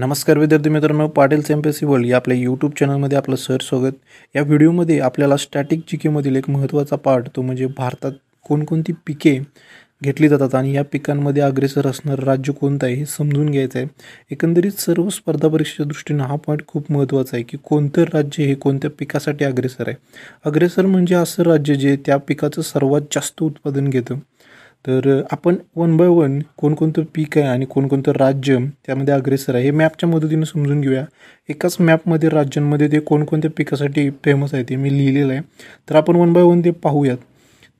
नमस्कार विद्यार्थी मित्रांनो पाटील एमपीसी वर्ल्ड या आपल्या यूट्यूब चॅनलमध्ये आपलं सर स्वागत या व्हिडिओमध्ये आपल्याला स्टॅटिक जी एक महत्त्वाचा पार्ट तो म्हणजे भारतात कोणकोणती पिके घेतली जातात आणि या पिकांमध्ये अग्रेसर असणारं राज्य कोणतं आहे हे समजून घ्यायचं आहे एकंदरीत सर्व स्पर्धा परीक्षेच्या दृष्टीनं हा पॉईंट खूप महत्त्वाचा आहे की कोणतं राज्य हे कोणत्या पिकासाठी अग्रेसर आहे अग्रेसर म्हणजे असं राज्य जे त्या पिकाचं सर्वात जास्त उत्पादन घेतं तर आपण वन बाय वन कोणकोणतं पीक आहे आणि कोणकोणतं राज्य त्यामध्ये अग्रेसर आहे हे मॅपच्या मदतीने समजून घेऊया एकाच मॅपमध्ये राज्यांमध्ये ते कोणकोणत्या पिकासाठी फेमस आहे ते मी लिहिलेलं आहे तर आपण वन बाय वन ते पाहूयात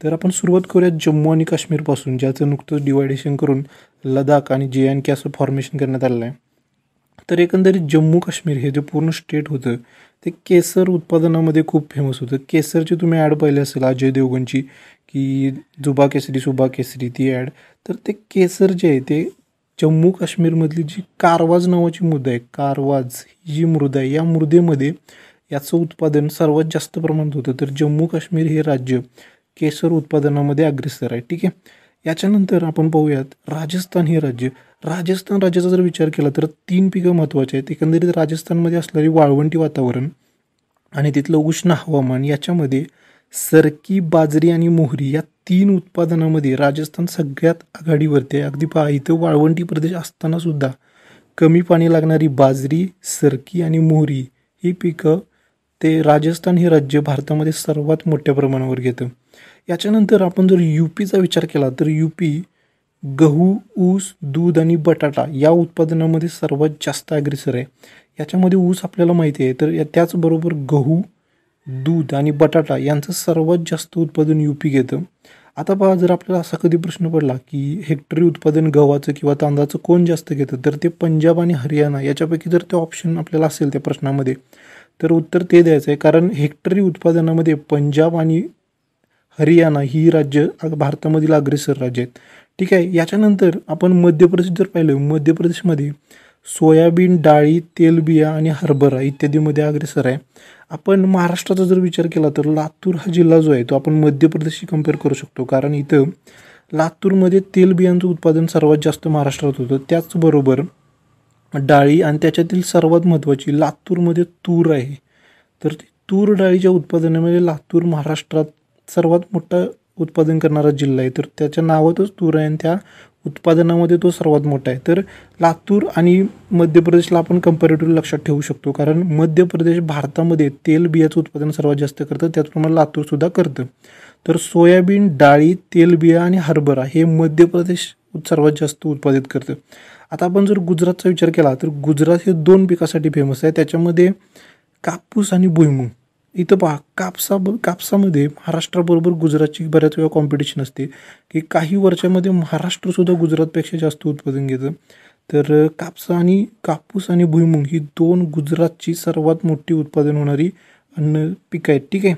तर आपण सुरुवात करूयात जम्मू आणि काश्मीरपासून ज्याचं नुकतंच डिवायडेशन करून लडाख आणि जे अँड के असं फॉर्मेशन करण्यात आलेलं आहे तर एकंदरीत जम्मू काश्मीर हे जे पूर्ण स्टेट होतं ते केसर उत्पादनामध्ये खूप फेमस होतं केसरची तुम्ही ॲड पाहिले असेल अजय देवगणची की जुबा केसरी सुबा केसरी ती ॲड तर ते केसर जे आहे ते जम्मू काश्मीरमधली जी कारवाज नावाची मृदा आहे कारवाज ही जी मृदा आहे या मृदेमध्ये याचं उत्पादन सर्वात जास्त प्रमाणात होतं तर जम्मू काश्मीर हे राज्य केसर उत्पादनामध्ये अग्रेसर आहे ठीक आहे याच्यानंतर आपण पाहूयात राजस्थान हे राज्य राजस्थान राज्याचा जर विचार केला तर तीन पिकं महत्त्वाचे आहेत एकंदरीत राजस्थानमध्ये असणारी वाळवंटी वातावरण आणि तिथलं उष्ण हवामान याच्यामध्ये सरकी बाजरी आणि मोहरी या तीन उत्पादनामध्ये राजस्थान सगळ्यात आघाडीवरती आहे अगदी पहा इथं वाळवंटी प्रदेश असतानासुद्धा कमी पाणी लागणारी बाजरी सरकी आणि मोहरी ही पिकं ते राजस्थान हे राज्य भारतामध्ये सर्वात मोठ्या प्रमाणावर घेतं याच्यानंतर आपण जर यू पीचा विचार केला तर यू पी गहू ऊस दूध आणि बटाटा या उत्पादनामध्ये सर्वात जास्त अग्रेसर आहे याच्यामध्ये ऊस आपल्याला माहिती आहे तर त्याचबरोबर गहू दूध आणि बटाटा यांचं सर्वात जास्त उत्पादन यू पी घेतं आता पहा जर आपल्याला असा कधी प्रश्न पडला की हेक्टरी उत्पादन गव्हाचं किंवा तांदळाचं कोण जास्त घेतं तर ते पंजाब आणि हरियाणा याच्यापैकी जर ते ऑप्शन आपल्याला असेल त्या प्रश्नामध्ये तर उत्तर ते द्यायचं आहे कारण हेक्टरी उत्पादनामध्ये पंजाब आणि हरियाणा ही राज्य भारतामधील अग्रेसर राज्य आहेत ठीक आहे याच्यानंतर आपण मध्य प्रदेश जर पाहिलं मध्य प्रदेशमध्ये सोयाबीन डाळी तेलबिया आणि हरभरा इत्यादीमध्ये अग्रेसर आहे आपण महाराष्ट्राचा जर विचार केला तर लातूर हा जिल्हा जो आहे तो आपण मध्य प्रदेशशी कम्पेअर करू शकतो कारण इथं लातूरमध्ये तेलबियांचं उत्पादन सर्वात जास्त महाराष्ट्रात होतं त्याचबरोबर डाळी आणि त्याच्यातील सर्वात महत्त्वाची लातूरमध्ये तूर आहे तर ती तूर डाळीच्या उत्पादनामध्ये लातूर महाराष्ट्रात सर्वात मोठं उत्पादन करणारा जिल्हा आहे तर त्याच्या नावातच तूर आहे आणि त्या उत्पादनामध्ये तो सर्वात मोठा आहे तर लातूर आणि मध्य प्रदेशला आपण कंपॅरेटिव्ह लक्षात ठेवू शकतो कारण मध्य प्रदेश भारतामध्ये तेल बियाचं उत्पादन सर्वात जास्त करतं त्याचप्रमाणे लातूरसुद्धा करतं तर सोयाबीन डाळी तेलबिया आणि हरभरा हे मध्य प्रदेश सर्वात जास्त उत्पादित करतं आता आपण जर गुजरातचा विचार केला तर गुजरात हे दोन पिकासाठी फेमस आहे त्याच्यामध्ये कापूस आणि भुईमूग इथं पहा कापसा कापसामध्ये महाराष्ट्राबरोबर गुजरातची बऱ्याच वेळा कॉम्पिटिशन असते की काही वर्षामध्ये महाराष्ट्रसुद्धा गुजरातपेक्षा जास्त उत्पादन घेतं तर कापसा आणि कापूस आणि भुईमुंग ही दोन गुजरातची सर्वात मोठी उत्पादन होणारी अन्न पिकं आहेत ठीक आहे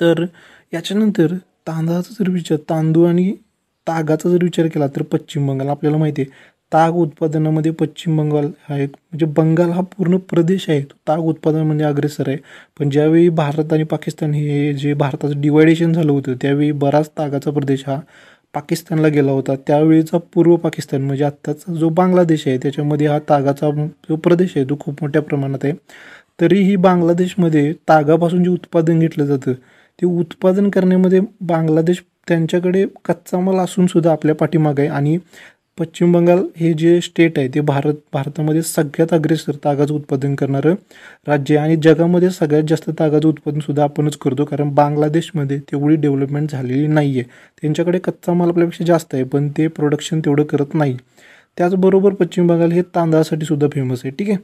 तर याच्यानंतर तांदळाचा जर विचार तांदूळ आणि तागाचा जर विचार केला तर पश्चिम बंगाल आपल्याला माहिती आहे ताग उत्पादनामध्ये पश्चिम बंगाल हा एक म्हणजे बंगाल हा पूर्ण प्रदेश आहे तो ताग म्हणजे अग्रेसर आहे पण ज्यावेळी भारत आणि पाकिस्तान हे जे भारताचं डिवायडेशन झालं होतं त्यावेळी बराच तागाचा प्रदेश हा पाकिस्तानला गेला होता त्यावेळीचा पूर्व पाकिस्तान म्हणजे आत्ताचा जो बांगलादेश आहे त्याच्यामध्ये हा तागाचा जो प्रदेश आहे तो खूप मोठ्या प्रमाणात आहे तरीही बांगलादेशमध्ये तागापासून जे उत्पादन घेतलं जातं ते उत्पादन करण्यामध्ये बांगलादेश त्यांच्याकडे कच्चा माल असूनसुद्धा आपल्या पाठीमाग आहे आणि पश्चिम बंगाल हे जे स्टेट आहे ते भारत भारतामध्ये सगळ्यात अग्रेसर तागाचं उत्पादन करणारं राज्य आहे आणि जगामध्ये सगळ्यात जास्त तागाचं उत्पादनसुद्धा आपणच करतो कारण बांगलादेशमध्ये तेवढी डेव्हलपमेंट झालेली नाही आहे त्यांच्याकडे कच्चा माल आपल्यापेक्षा जास्त आहे पण ते प्रोडक्शन तेवढं करत नाही त्याचबरोबर पश्चिम बंगाल हे तांदळासाठी सुद्धा फेमस आहे ठीक आहे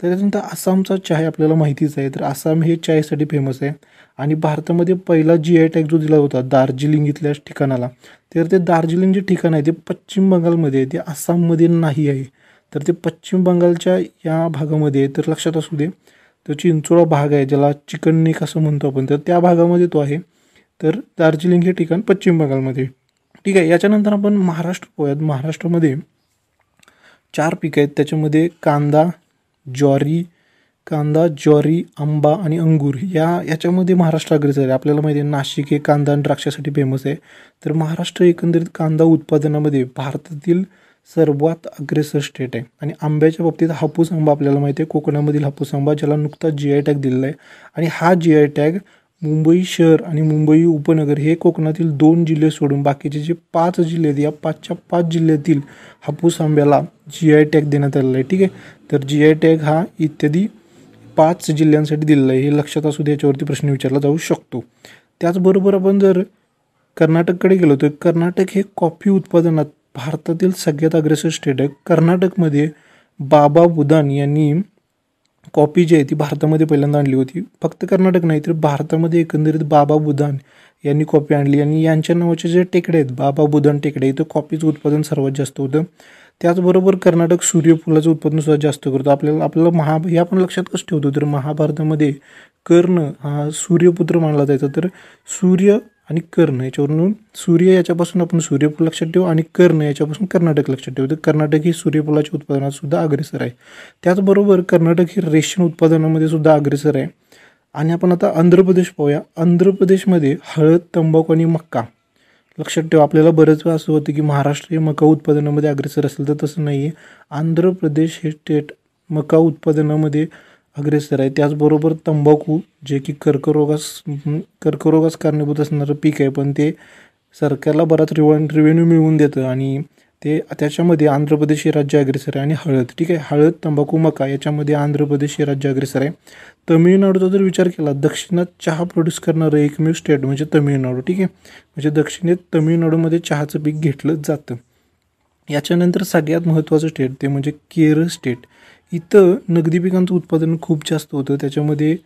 त्याच्यानंतर आसामचा चहा आपल्याला माहितीच आहे तर आसाम हे चायसाठी फेमस आहे आणि भारतामध्ये पहिला जी आय टॅग जो दिला होता दार्जिलिंग इथल्या ठिकाणाला तर ते दार्जिलिंग जे ठिकाण आहे ते पश्चिम बंगालमध्ये आहे ते आसाममध्ये नाही आहे तर ते पश्चिम बंगालच्या या भागामध्ये तर लक्षात असू दे तो चिंचोळा भाग आहे ज्याला चिकन नेक असं म्हणतो आपण तर त्या भागामध्ये तो आहे तर दार्जिलिंग हे ठिकाण पश्चिम बंगालमध्ये ठीक आहे याच्यानंतर आपण महाराष्ट्र पोयात महाराष्ट्रामध्ये चार पिकं आहेत त्याच्यामध्ये कांदा ज्वारी कांदा ज्वारी आंबा आणि अंगूर या याच्यामध्ये महाराष्ट्र अग्रेसर आहे आपल्याला माहिती आहे नाशिक हे कांदा आणि द्राक्षासाठी फेमस आहे तर महाराष्ट्र एकंदरीत कांदा उत्पादनामध्ये भारतातील सर्वात अग्रेसर स्टेट आहे आणि आंब्याच्या बाबतीत हापूस आंबा आपल्याला माहिती आहे कोकणामधील हापूस आंबा ज्याला नुकताच जी आय टॅग दिलेला आहे आणि हा जी आय टॅग मुंबई शहर आणि मुंबई उपनगर हे कोकणातील दोन जिल्हे सोडून बाकीचे जे पाच जिल्हे आहेत या पाचच्या पाच जिल्ह्यातील हापूस आंब्याला जी आय टॅग देण्यात आलेला आहे ठीक आहे तर जी आय टॅग हा इत्यादी पाच जिल्ह्यांसाठी दिलेला आहे हे लक्षात असू दे याच्यावरती प्रश्न विचारला जाऊ शकतो त्याचबरोबर आपण जर कर्नाटककडे गेलो तर कर्नाटक हे कॉफी उत्पादनात भारतातील सगळ्यात अग्रेसर स्टेट आहे कर्नाटकमध्ये बाबा बुदान यांनी कॉपी जी आहे ती भारतामध्ये पहिल्यांदा आणली होती फक्त कर्नाटक नाही तर भारतामध्ये एकंदरीत बाबा बुधान यांनी कॉपी आणली आणि यांच्या नावाचे जे टेकडे आहेत बाबा बुधान टेकडे इथं कॉपीचं उत्पादन सर्वात जास्त होतं त्याचबरोबर कर्नाटक सूर्यफुलाचं उत्पादन सुद्धा जास्त करतो आपल्याला आपल्याला महा हे आपण लक्षात कसं ठेवतो तर महाभारतामध्ये कर्ण हा सूर्यपुत्र मानला जायचा तर सूर्य आणि कर्ण याच्यावरून सूर्य याच्यापासून आपण सूर्यफूल लक्षात ठेवू आणि कर्ण याच्यापासून कर्नाटक लक्षात ठेवू तर कर्नाटक ही सूर्यफुलाच्या उत्पादनात सुद्धा अग्रेसर आहे त्याचबरोबर कर्नाटक ही रेशन उत्पादनामध्ये सुद्धा अग्रेसर आहे आणि आपण आता आंध्र प्रदेश पाहूया आंध्र प्रदेशमध्ये हळद तंबाखू आणि मक्का लक्षात ठेवा आपल्याला बरंच वेळा असं होतं की महाराष्ट्र हे मका उत्पादनामध्ये अग्रेसर असेल तर तसं नाही आहे आंध्र प्रदेश हे स्टेट मका उत्पादनामध्ये अग्रेसर आहे त्याचबरोबर तंबाखू जे की कर्करोगास कर्करोगास कारणीभूत असणारं पीक आहे पण ते सरकारला बराच रिवण रिव्हेन्यू मिळवून देतं आणि ते त्याच्यामध्ये आंध्र प्रदेश हे राज्य अग्रेसर आहे आणि हळद ठीक आहे हळद तंबाखू मका याच्यामध्ये आंध्र प्रदेश हे राज्य अग्रेसर आहे तमिळनाडूचा जर विचार केला दक्षिणात चहा प्रोड्यूस करणारं एकमेव स्टेट म्हणजे तमिळनाडू ठीक आहे म्हणजे दक्षिणेत तमिळनाडूमध्ये चहाचं पीक घेतलं जातं याच्यानंतर सगळ्यात महत्त्वाचं स्टेट ते म्हणजे केरळ स्टेट इथं नगदी पिकांचं उत्पादन खूप जास्त होतं त्याच्यामध्ये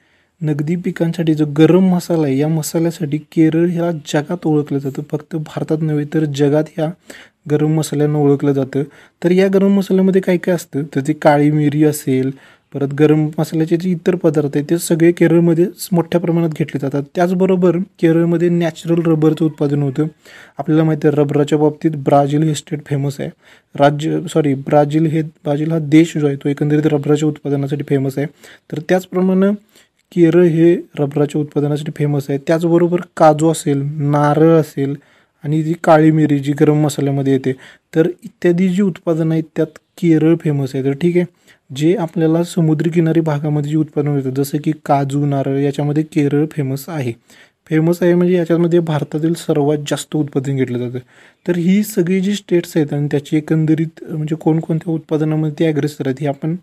नगदी पिकांसाठी जो गरम मसाला आहे या मसाल्यासाठी केरळ ह्या जगात ओळखलं जातं फक्त भारतात नव्हे तर जगात ह्या गरम मसाल्यानं ओळखलं जातं तर या गरम मसाल्यामध्ये काय काय असतं तर ते काळी मिरी असेल परत गरम मसाल्याचे जे इतर पदार्थ आहेत ते सगळे केरळमध्ये मोठ्या प्रमाणात घेतले जातात त्याचबरोबर केरळमध्ये नॅचरल रबरचं उत्पादन होतं आपल्याला माहिती आहे रबराच्या बाबतीत ब्राझील हे स्टेट फेमस आहे राज्य सॉरी ब्राझील हे ब्राझील हा देश जो आहे तो एकंदरीत रबराच्या उत्पादनासाठी फेमस आहे तर त्याचप्रमाणे केरळ हे रबराच्या उत्पादनासाठी फेमस आहे त्याचबरोबर काजू असेल नारळ असेल आणि जी काळी मिरी जी गरम मसाल्यामध्ये येते तर इत्यादी जी उत्पादनं आहेत त्यात केरळ फेमस आहे तर ठीक आहे जे आपल्याला समुद्रकिनारी भागामध्ये जे उत्पन्न होतं जसं की काजू नारळ याच्यामध्ये केरळ फेमस आहे फेमस आहे म्हणजे याच्यामध्ये भारतातील सर्वात जास्त उत्पादन घेतलं जातं तर ही सगळी जी स्टेट्स आहेत आणि त्याची एकंदरीत म्हणजे कोणकोणत्या उत्पादनामध्ये ते ॲग्रेसर आहेत हे आपण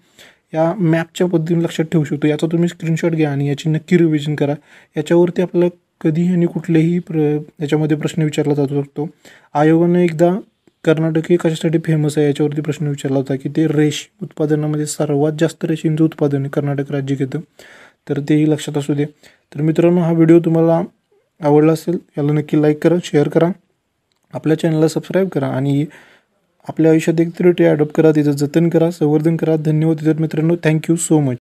या मॅपच्या पद्धतीने लक्षात ठेवू शकतो याचा तुम्ही स्क्रीनशॉट घ्या आणि याची नक्की रिव्हिजन करा याच्यावरती आपल्याला कधी आणि कुठलेही प्र याच्यामध्ये प्रश्न विचारला जाऊ शकतो आयोगानं एकदा कर्नाटक हे कशासाठी फेमस आहे याच्यावरती प्रश्न विचारला होता की ते रेश उत्पादनामध्ये सर्वात जास्त रेशींचं उत्पादन कर्नाटक राज्य घेतं तर तेही लक्षात असू दे तर मित्रांनो हा व्हिडिओ तुम्हाला आवडला असेल याला नक्की लाईक करा शेअर करा आपल्या चॅनलला सबस्क्राईब करा आणि आपल्या आयुष्यात एक तरी ते करा तिचं जतन करा संवर्धन करा धन्यवाद मित्रांनो थँक्यू सो मच